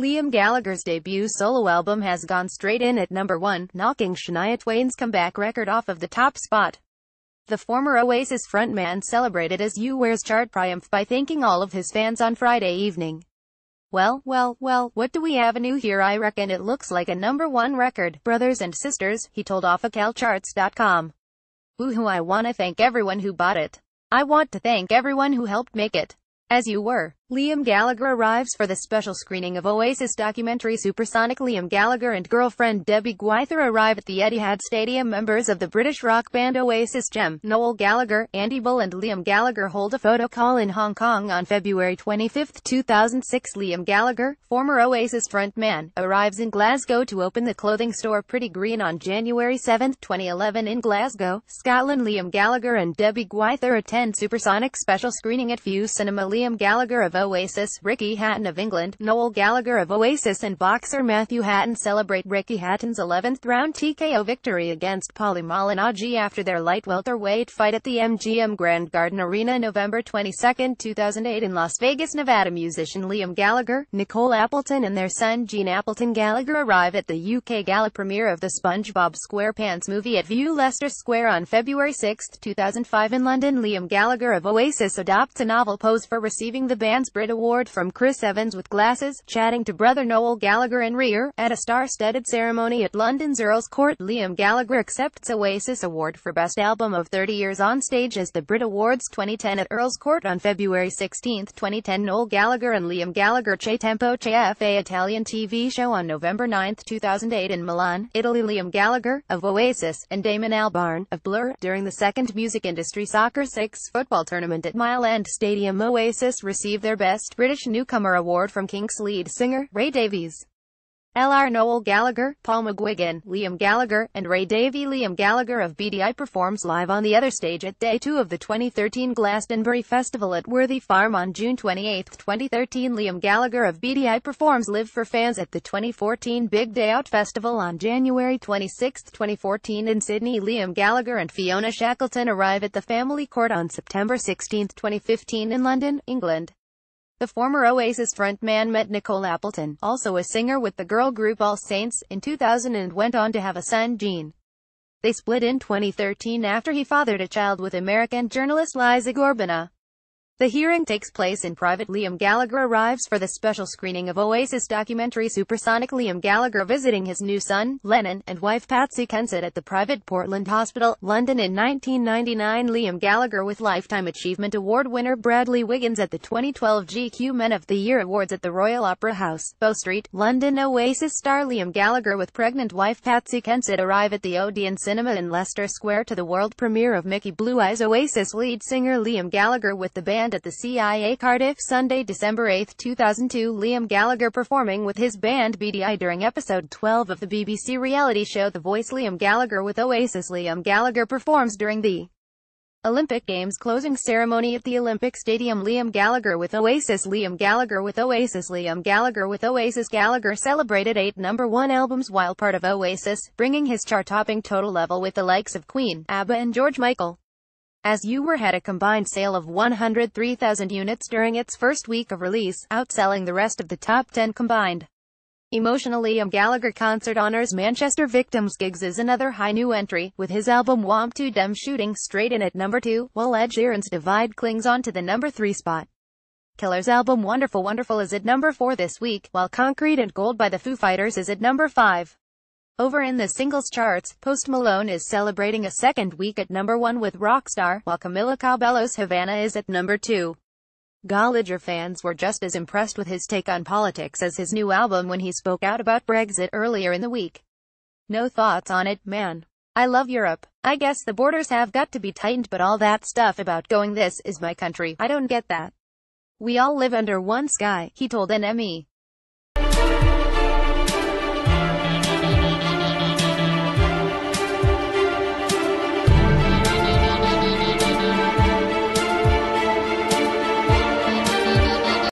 Liam Gallagher's debut solo album has gone straight in at number 1, knocking Shania Twain's comeback record off of the top spot. The former Oasis frontman celebrated as U-Wear's chart triumph by thanking all of his fans on Friday evening. Well, well, well, what do we have new here I reckon it looks like a number one record, brothers and sisters, he told OffaCalCharts.com. Woohoo I wanna thank everyone who bought it. I want to thank everyone who helped make it. As you were. Liam Gallagher arrives for the special screening of Oasis documentary Supersonic Liam Gallagher and girlfriend Debbie Gwyther arrive at the Etihad Stadium members of the British rock band Oasis Gem, Noel Gallagher, Andy Bull and Liam Gallagher hold a photo call in Hong Kong on February 25, 2006 Liam Gallagher, former Oasis frontman, arrives in Glasgow to open the clothing store Pretty Green on January 7, 2011 in Glasgow, Scotland Liam Gallagher and Debbie Gwyther attend Supersonic special screening at View Cinema Liam Gallagher of Oasis, Ricky Hatton of England, Noel Gallagher of Oasis and boxer Matthew Hatton celebrate Ricky Hatton's 11th round TKO victory against Paulie Malignaggi after their light welterweight fight at the MGM Grand Garden Arena November 22, 2008 in Las Vegas, Nevada. Musician Liam Gallagher, Nicole Appleton and their son Gene Appleton Gallagher arrive at the UK gala premiere of the SpongeBob SquarePants movie at View Leicester Square on February 6, 2005 in London. Liam Gallagher of Oasis adopts a novel pose for receiving the band's Brit Award from Chris Evans with glasses, chatting to brother Noel Gallagher and Rear, at a star-studded ceremony at London's Earl's Court. Liam Gallagher accepts Oasis Award for Best Album of 30 Years on stage as the Brit Awards 2010 at Earl's Court on February 16, 2010. Noel Gallagher and Liam Gallagher Che Tempo Che Fa Italian TV show on November 9, 2008 in Milan, Italy. Liam Gallagher, of Oasis, and Damon Albarn, of Blur, during the second Music Industry Soccer 6 football tournament at Mile End Stadium Oasis received their their Best British Newcomer award from Kinks lead singer, Ray Davies. L.R. Noel Gallagher, Paul McGuigan, Liam Gallagher, and Ray Davey. Liam Gallagher of BDI performs live on the other stage at Day 2 of the 2013 Glastonbury Festival at Worthy Farm on June 28, 2013. Liam Gallagher of BDI performs live for fans at the 2014 Big Day Out Festival on January 26, 2014 in Sydney. Liam Gallagher and Fiona Shackleton arrive at the Family Court on September 16, 2015 in London, England. The former Oasis frontman met Nicole Appleton, also a singer with the girl group All Saints, in 2000 and went on to have a son, Gene. They split in 2013 after he fathered a child with American journalist Liza Gorbina. The hearing takes place in private. Liam Gallagher arrives for the special screening of Oasis documentary Supersonic. Liam Gallagher visiting his new son, Lennon, and wife Patsy Kensit at the private Portland Hospital, London in 1999. Liam Gallagher with Lifetime Achievement Award winner Bradley Wiggins at the 2012 GQ Men of the Year Awards at the Royal Opera House, Bow Street, London. Oasis star Liam Gallagher with pregnant wife Patsy Kensit arrive at the Odeon Cinema in Leicester Square to the world premiere of Mickey Blue Eyes. Oasis lead singer Liam Gallagher with the band at the CIA Cardiff Sunday, December 8, 2002 Liam Gallagher performing with his band BDI during episode 12 of the BBC reality show The Voice Liam Gallagher with Oasis Liam Gallagher performs during the Olympic Games closing ceremony at the Olympic Stadium Liam Gallagher with Oasis Liam Gallagher with Oasis Liam Gallagher with Oasis Gallagher celebrated eight number one albums while part of Oasis, bringing his chart-topping total level with the likes of Queen, ABBA and George Michael as were had a combined sale of 103,000 units during its first week of release, outselling the rest of the top 10 combined. Emotionally Liam Gallagher concert honors Manchester Victims Gigs is another high new entry, with his album Womp 2 Dem shooting straight in at number 2, while Ed Sheeran's Divide clings on to the number 3 spot. Killer's album Wonderful Wonderful is at number 4 this week, while Concrete and Gold by the Foo Fighters is at number 5. Over in the singles charts, Post Malone is celebrating a second week at number 1 with Rockstar, while Camila Cabello's Havana is at number 2. Gallagher fans were just as impressed with his take on politics as his new album when he spoke out about Brexit earlier in the week. No thoughts on it, man. I love Europe. I guess the borders have got to be tightened but all that stuff about going this is my country, I don't get that. We all live under one sky, he told NME.